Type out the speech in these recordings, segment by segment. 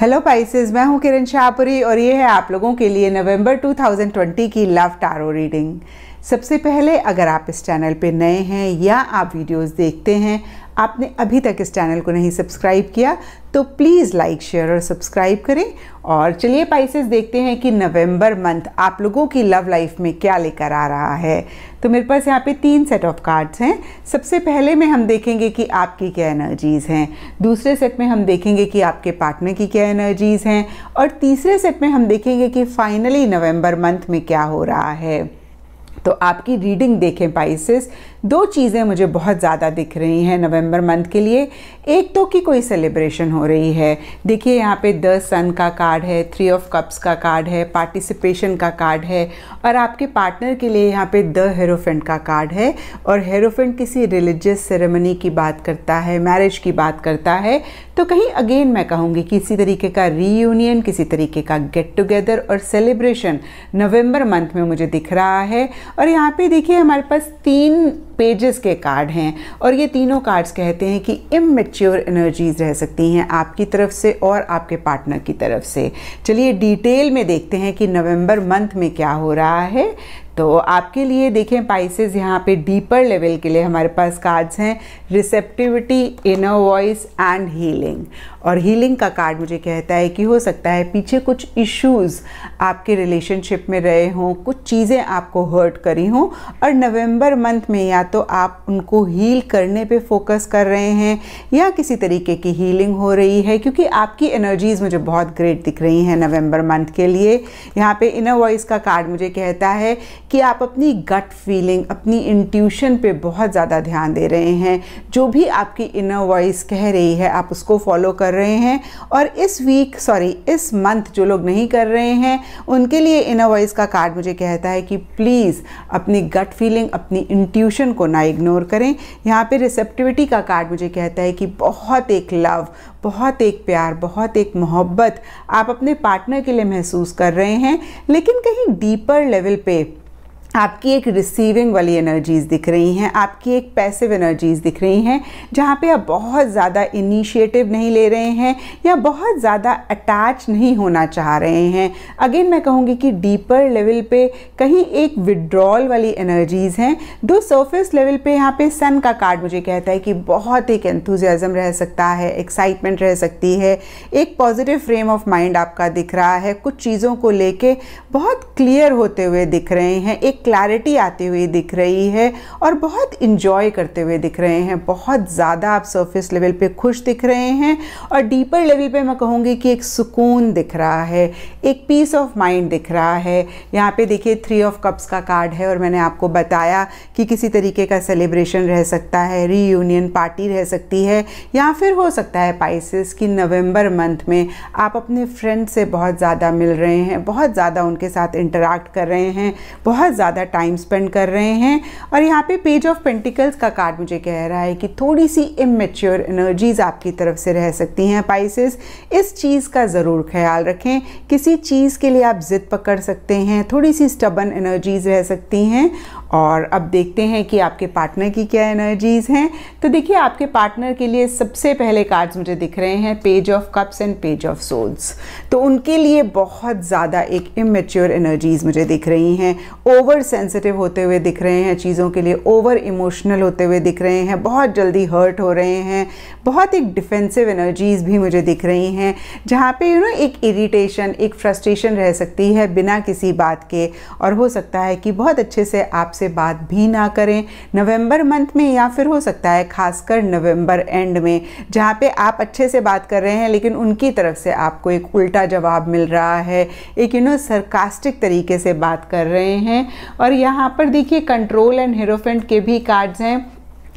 hello Pisces मैं हूं किरण शाहपुरी और ये है आप लोगों के लिए नवंबर 2020 की लव टारो रीडिंग सबसे पहले अगर आप इस चैनल पर नए हैं या आप वीडियोस देखते हैं आपने अभी तक इस चैनल को नहीं सब्सक्राइब किया तो प्लीज़ लाइक शेयर और सब्सक्राइब करें और चलिए पाइसेस देखते हैं कि नवंबर मंथ आप लोगों की लव लाइफ में क्या लेकर आ रहा है तो मेरे पास यहाँ पे तीन सेट ऑफ कार्ड्स हैं सबसे पहले में हम देखेंगे कि आपकी क्या एनर्जीज़ हैं दूसरे सेट में हम देखेंगे कि आपके पार्टनर की क्या एनर्जीज़ हैं और तीसरे सेट में हम देखेंगे कि फ़ाइनली नवम्बर मंथ में क्या हो रहा है तो आपकी रीडिंग देखें पाइसिस दो चीज़ें मुझे बहुत ज़्यादा दिख रही हैं नवंबर मंथ के लिए एक तो कि कोई सेलिब्रेशन हो रही है देखिए यहाँ पे द सन का कार्ड है थ्री ऑफ कप्स का कार्ड है पार्टिसिपेशन का कार्ड है और आपके पार्टनर के लिए यहाँ पे द हेरोफेंट का कार्ड है और हेरोफेंट किसी रिलीजियस सेरेमनी की बात करता है मैरिज की बात करता है तो कहीं अगेन मैं कहूँगी किसी तरीके का रीयूनियन किसी तरीके का गेट टुगेदर और सेलिब्रेशन नवम्बर मंथ में मुझे दिख रहा है और यहाँ पे देखिए हमारे पास तीन पेजेस के कार्ड हैं और ये तीनों कार्ड्स कहते हैं कि इमेच्योर एनर्जीज रह सकती हैं आपकी तरफ से और आपके पार्टनर की तरफ से चलिए डिटेल में देखते हैं कि नवंबर मंथ में क्या हो रहा है तो आपके लिए देखें पाइसेस यहाँ पे डीपर लेवल के लिए हमारे पास कार्ड्स हैं receptivity inner voice and healing और हीलिंग का कार्ड मुझे कहता है कि हो सकता है पीछे कुछ इश्यूज आपके रिलेशनशिप में रहे हों कुछ चीज़ें आपको हर्ट करी हों और नवंबर मंथ में या तो आप उनको हील करने पे फोकस कर रहे हैं या किसी तरीके की हीलिंग हो रही है क्योंकि आपकी एनर्जीज़ मुझे बहुत ग्रेट दिख रही हैं नवंबर मंथ के लिए यहाँ पे इनर वॉइस का कार्ड मुझे कहता है कि आप अपनी गट फीलिंग अपनी इंट्यूशन पे बहुत ज़्यादा ध्यान दे रहे हैं जो भी आपकी इनर वॉइस कह रही है आप उसको फॉलो कर रहे हैं और इस वीक सॉरी इस मंथ जो लोग नहीं कर रहे हैं उनके लिए इनर वॉइस का कार्ड मुझे कहता है कि प्लीज़ अपनी गट फीलिंग अपनी इंट्यूशन को ना इग्नोर करें यहाँ पे रिसेप्टिविटी का कार्ड मुझे कहता है कि बहुत एक लव बहुत एक प्यार बहुत एक मोहब्बत आप अपने पार्टनर के लिए महसूस कर रहे हैं लेकिन कहीं डीपर लेवल पे आपकी एक रिसीविंग वाली एनर्जीज़ दिख रही हैं आपकी एक पैसिव एनर्जीज़ दिख रही हैं जहाँ पे आप बहुत ज़्यादा इनिशिएटिव नहीं ले रहे हैं या बहुत ज़्यादा अटैच नहीं होना चाह रहे हैं अगेन मैं कहूँगी कि डीपर लेवल पे कहीं एक विड्रॉल वाली एनर्जीज़ हैं दो सरफेस लेवल पे यहाँ पे सन का कार्ड मुझे कहता है कि बहुत एक एंथुजियाज़म रह सकता है एक्साइटमेंट रह सकती है एक पॉजिटिव फ्रेम ऑफ माइंड आपका दिख रहा है कुछ चीज़ों को लेके बहुत क्लियर होते हुए दिख रहे हैं एक क्लैरिटी आती हुई दिख रही है और बहुत इंजॉय करते हुए दिख रहे हैं बहुत ज़्यादा आप सरफेस लेवल पे खुश दिख रहे हैं और डीपर लेवल पे मैं कहूँगी कि एक सुकून दिख रहा है एक पीस ऑफ माइंड दिख रहा है यहाँ पे देखिए थ्री ऑफ कप्स का कार्ड है और मैंने आपको बताया कि किसी तरीके का सेलिब्रेशन रह सकता है रीयूनियन पार्टी रह सकती है या फिर हो सकता है पाइसिस कि नवंबर मंथ में आप अपने फ्रेंड से बहुत ज़्यादा मिल रहे हैं बहुत ज़्यादा उनके साथ इंटरेक्ट कर रहे हैं बहुत ज़्यादा ज़्यादा टाइम स्पेंड कर रहे हैं और यहाँ पे पेज ऑफ पेंटिकल्स का कार्ड मुझे कह रहा है कि थोड़ी सी इमेच्योर एनर्जीज़ आपकी तरफ से रह सकती हैं पाइसिस इस चीज़ का ज़रूर ख्याल रखें किसी चीज़ के लिए आप ज़िद पकड़ सकते हैं थोड़ी सी स्टबन एनर्जीज़ रह सकती हैं और अब देखते हैं कि आपके पार्टनर की क्या एनर्जीज़ हैं तो देखिए आपके पार्टनर के लिए सबसे पहले कार्ड्स मुझे दिख रहे हैं page of cups and page of souls तो उनके लिए बहुत ज़्यादा एक इमेच्योर एनर्जीज़ मुझे दिख रही हैं ओवर ओवर सेंसिटिव होते हुए दिख रहे हैं चीज़ों के लिए ओवर इमोशनल होते हुए दिख रहे हैं बहुत जल्दी हर्ट हो रहे हैं बहुत एक डिफेंसिव एनर्जीज़ भी मुझे दिख रही हैं जहाँ पे यू नो एक इरिटेशन एक फ्रस्ट्रेशन रह सकती है बिना किसी बात के और हो सकता है कि बहुत अच्छे से आपसे बात भी ना करें नवंबर मंथ में या फिर हो सकता है खासकर नवंबर एंड में जहाँ पे आप अच्छे से बात कर रहे हैं लेकिन उनकी तरफ से आपको एक उल्टा जवाब मिल रहा है एक यू नो सरकास्टिक तरीके से बात कर रहे हैं और यहाँ पर देखिए कंट्रोल एंड हेरोफेंट के भी कार्ड्स हैं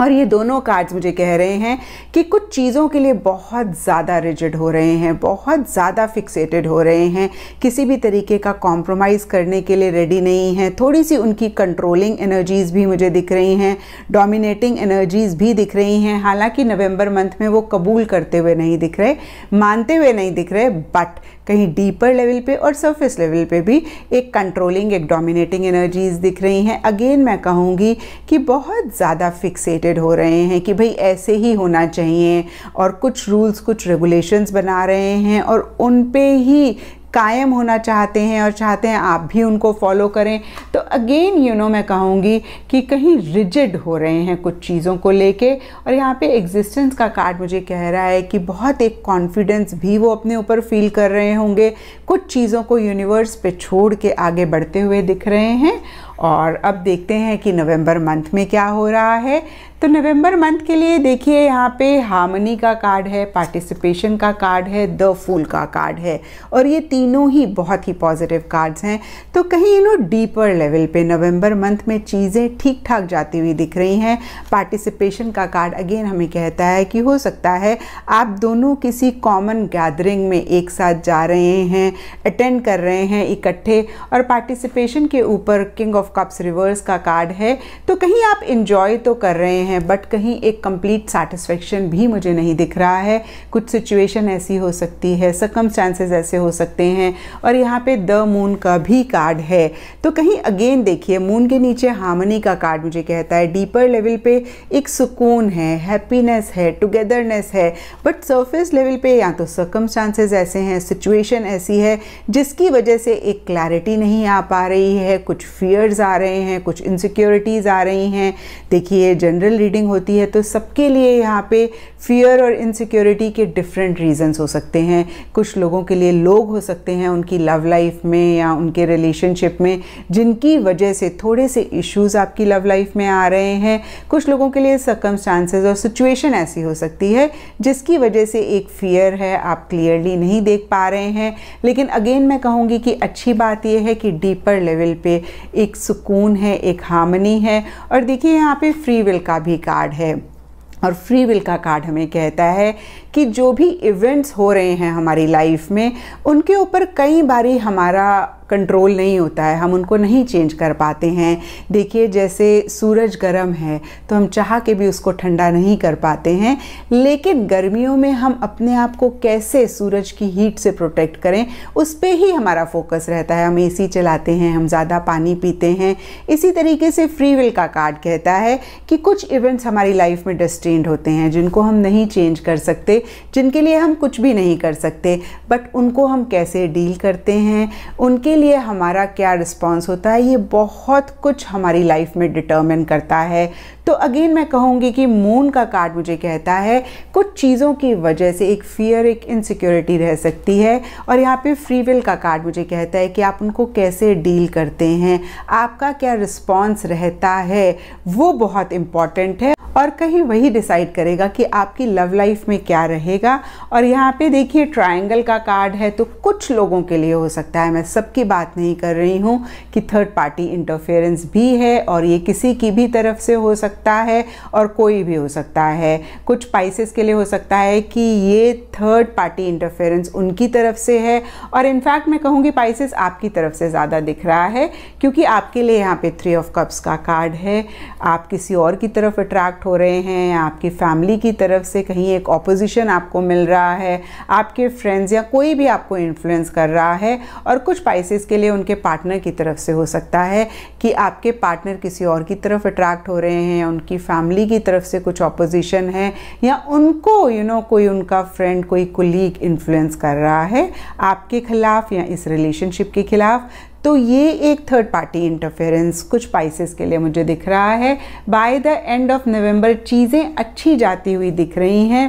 और ये दोनों कार्ड्स मुझे कह रहे हैं कि कुछ चीज़ों के लिए बहुत ज़्यादा रिजिड हो रहे हैं बहुत ज़्यादा फिक्सेटेड हो रहे हैं किसी भी तरीके का कॉम्प्रोमाइज़ करने के लिए रेडी नहीं हैं थोड़ी सी उनकी कंट्रोलिंग एनर्जीज़ भी मुझे दिख रही हैं डोमिनेटिंग एनर्जीज़ भी दिख रही हैं हालांकि नवंबर मंथ में वो कबूल करते हुए नहीं दिख रहे मानते हुए नहीं दिख रहे बट कहीं डीपर लेवल पे और सरफेस लेवल पे भी एक कंट्रोलिंग एक डोमिनेटिंग एनर्जीज़ दिख रही हैं अगेन मैं कहूँगी कि बहुत ज़्यादा फिक्सेट मोटिवेटेड हो रहे हैं कि भाई ऐसे ही होना चाहिए और कुछ रूल्स कुछ रेगुलेशंस बना रहे हैं और उन पे ही कायम होना चाहते हैं और चाहते हैं आप भी उनको फॉलो करें तो अगेन यू नो मैं कहूँगी कि कहीं रिजिड हो रहे हैं कुछ चीज़ों को लेके और यहाँ पे एग्जिस्टेंस का कार्ड मुझे कह रहा है कि बहुत एक कॉन्फिडेंस भी वो अपने ऊपर फील कर रहे होंगे कुछ चीज़ों को यूनिवर्स पे छोड़ के आगे बढ़ते हुए दिख रहे हैं और अब देखते हैं कि नवंबर मंथ में क्या हो रहा है तो नवंबर मंथ के लिए देखिए यहाँ पे हार्मनी का कार्ड है पार्टिसिपेशन का कार्ड है द फूल का कार्ड है और ये तीनों ही बहुत ही पॉजिटिव कार्ड्स हैं तो कहीं यू नो डीपर लेवल पे नवंबर मंथ में चीज़ें ठीक ठाक जाती हुई दिख रही हैं पार्टिसिपेशन का कार्ड अगेन हमें कहता है कि हो सकता है आप दोनों किसी कॉमन गैदरिंग में एक साथ जा रहे हैं अटेंड कर रहे हैं इकट्ठे और पार्टिसिपेशन के ऊपर किंग ऑफ कप्स रिवर्स का कार्ड है तो कहीं आप इन्जॉय तो कर रहे हैं बट कहीं एक कंप्लीट सेटिस्फेक्शन भी मुझे नहीं दिख रहा है कुछ सिचुएशन ऐसी हो सकती है सकमस्टांसेस ऐसे हो सकते हैं और यहाँ पे द मून का भी कार्ड है तो कहीं अगेन देखिए मून के नीचे हार्मनी का कार्ड मुझे कहता है डीपर लेवल पे एक सुकून है हैप्पीनेस है टुगेदरनेस है बट सरफेस लेवल पे या तो सर्कमस्टांसेस ऐसे हैं सिचुएशन ऐसी है जिसकी वजह से एक क्लैरिटी नहीं आ पा रही है कुछ फियर फियर्स आ रहे हैं कुछ इनसिक्योरिटीज़ आ रही हैं देखिए जनरल रीडिंग होती है तो सबके लिए यहाँ पे फियर और इनसिक्योरिटी के डिफरेंट रीजंस हो सकते हैं कुछ लोगों के लिए लोग हो सकते हैं उनकी लव लाइफ में या उनके रिलेशनशिप में जिनकी वजह से थोड़े से इश्यूज आपकी लव लाइफ में आ रहे हैं कुछ लोगों के लिए सकम और सिचुएशन ऐसी हो सकती है जिसकी वजह से एक फियर है आप क्लियरली नहीं देख पा रहे हैं लेकिन अगेन मैं कहूँगी कि अच्छी बात यह है कि डीपर लेवल पे एक सुकून है एक हार्मनी है और देखिए यहाँ पे फ्री विल का भी कार्ड है और फ्री विल का कार्ड हमें कहता है कि जो भी इवेंट्स हो रहे हैं हमारी लाइफ में उनके ऊपर कई बारी हमारा कंट्रोल नहीं होता है हम उनको नहीं चेंज कर पाते हैं देखिए जैसे सूरज गर्म है तो हम चाह के भी उसको ठंडा नहीं कर पाते हैं लेकिन गर्मियों में हम अपने आप को कैसे सूरज की हीट से प्रोटेक्ट करें उस पर ही हमारा फोकस रहता है हम ए चलाते हैं हम ज़्यादा पानी पीते हैं इसी तरीके से फ्री विल का कार्ड कहता है कि कुछ इवेंट्स हमारी लाइफ में डिस्टेंड होते हैं जिनको हम नहीं चेंज कर सकते जिनके लिए हम कुछ भी नहीं कर सकते बट उनको हम कैसे डील करते हैं उनके लिए हमारा क्या रिस्पॉन्स होता है ये बहुत कुछ हमारी लाइफ में डिटर्मिन करता है तो अगेन मैं कहूँगी कि मून का कार्ड मुझे कहता है कुछ चीज़ों की वजह से एक फियर एक इनसिक्योरिटी रह सकती है और यहाँ पे फ्रीविल का कार्ड मुझे कहता है कि आप उनको कैसे डील करते हैं आपका क्या रिस्पॉन्स रहता है वो बहुत इम्पॉर्टेंट है और कहीं वही डिसाइड करेगा कि आपकी लव लाइफ में क्या रहेगा और यहाँ पे देखिए ट्रायंगल का कार्ड है तो कुछ लोगों के लिए हो सकता है मैं सबकी बात नहीं कर रही हूँ कि थर्ड पार्टी इंटरफेरेंस भी है और ये किसी की भी तरफ से हो सकता सकता है और कोई भी हो सकता है कुछ पाइसेस के लिए हो सकता है कि ये थर्ड पार्टी इंटरफेरेंस उनकी तरफ से है और इनफैक्ट मैं कहूँगी पाइसेस आपकी तरफ से ज़्यादा दिख रहा है क्योंकि आपके लिए यहाँ पे थ्री ऑफ कप्स का कार्ड है आप किसी और की तरफ अट्रैक्ट हो रहे हैं आपकी फैमिली की तरफ से कहीं एक ऑपोजिशन आपको मिल रहा है आपके फ्रेंड्स या कोई भी आपको इन्फ्लुएंस कर रहा है और कुछ पाइसेस के लिए उनके पार्टनर की तरफ से हो सकता है कि आपके पार्टनर किसी और की तरफ अट्रैक्ट हो रहे हैं या उनकी फैमिली की तरफ से कुछ ऑपोजिशन है या उनको यू you नो know, कोई उनका फ्रेंड कोई कुलीग इन्फ्लुएंस कर रहा है आपके खिलाफ या इस रिलेशनशिप के खिलाफ तो ये एक थर्ड पार्टी इंटरफेरेंस कुछ पाइसेस के लिए मुझे दिख रहा है by the end of November चीज़ें अच्छी जाती हुई दिख रही हैं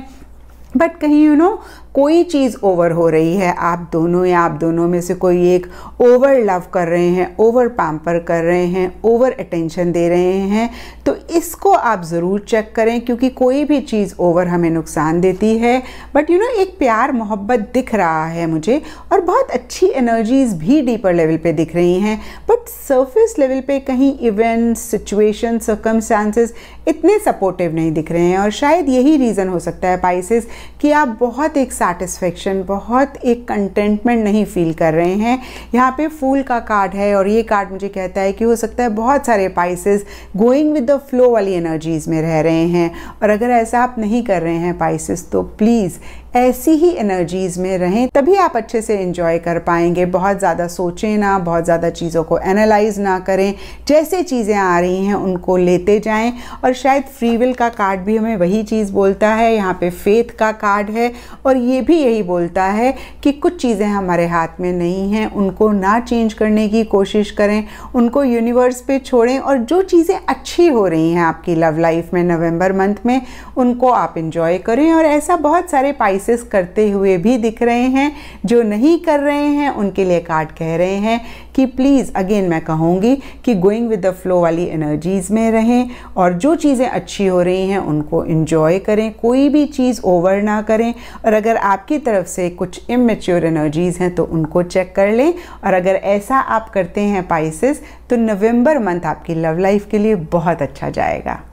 बट कहीं यू नो कोई चीज़ ओवर हो रही है आप दोनों या आप दोनों में से कोई एक ओवर लव कर रहे हैं ओवर पैम्पर कर रहे हैं ओवर अटेंशन दे रहे हैं तो इसको आप ज़रूर चेक करें क्योंकि कोई भी चीज़ ओवर हमें नुकसान देती है बट यू नो एक प्यार मोहब्बत दिख रहा है मुझे और बहुत अच्छी एनर्जीज़ भी डीपर लेवल पे दिख रही हैं बट सर्फेस लेवल पे कहीं इवेंट्स सिचुएशन सर्कमस्टांसेस इतने सपोर्टिव नहीं दिख रहे हैं और शायद यही रीज़न हो सकता है पाइसिस कि आप बहुत एक सेटिस्फेक्शन बहुत एक कंटेंटमेंट नहीं फील कर रहे हैं यहाँ पे फूल का कार्ड है और ये कार्ड मुझे कहता है कि हो सकता है बहुत सारे Pisces going with the flow वाली एनर्जीज़ में रह रहे हैं और अगर ऐसा आप नहीं कर रहे हैं पाइसेस तो प्लीज़ ऐसी ही एनर्जीज़ में रहें तभी आप अच्छे से इन्जॉय कर पाएंगे बहुत ज़्यादा सोचें ना बहुत ज़्यादा चीज़ों को एनालाइज ना करें जैसे चीज़ें आ रही हैं उनको लेते जाएं और शायद फ्री विल का कार्ड भी हमें वही चीज़ बोलता है यहाँ पे फेथ का कार्ड है और ये ये भी यही बोलता है कि कुछ चीज़ें हमारे हाथ में नहीं हैं उनको ना चेंज करने की कोशिश करें उनको यूनिवर्स पे छोड़ें और जो चीज़ें अच्छी हो रही हैं आपकी लव लाइफ में नवंबर मंथ में उनको आप इन्जॉय करें और ऐसा बहुत सारे पाइसेस करते हुए भी दिख रहे हैं जो नहीं कर रहे हैं उनके लिए कार्ड कह रहे हैं कि प्लीज़ अगेन मैं कहूँगी कि गोइंग विद द फ्लो वाली एनर्जीज़ में रहें और जो चीज़ें अच्छी हो रही हैं उनको इन्जॉय करें कोई भी चीज़ ओवर ना करें और अगर आपकी तरफ से कुछ इमेच्योर एनर्जीज़ हैं तो उनको चेक कर लें और अगर ऐसा आप करते हैं पाइसिस तो नवंबर मंथ आपकी लव लाइफ के लिए बहुत अच्छा जाएगा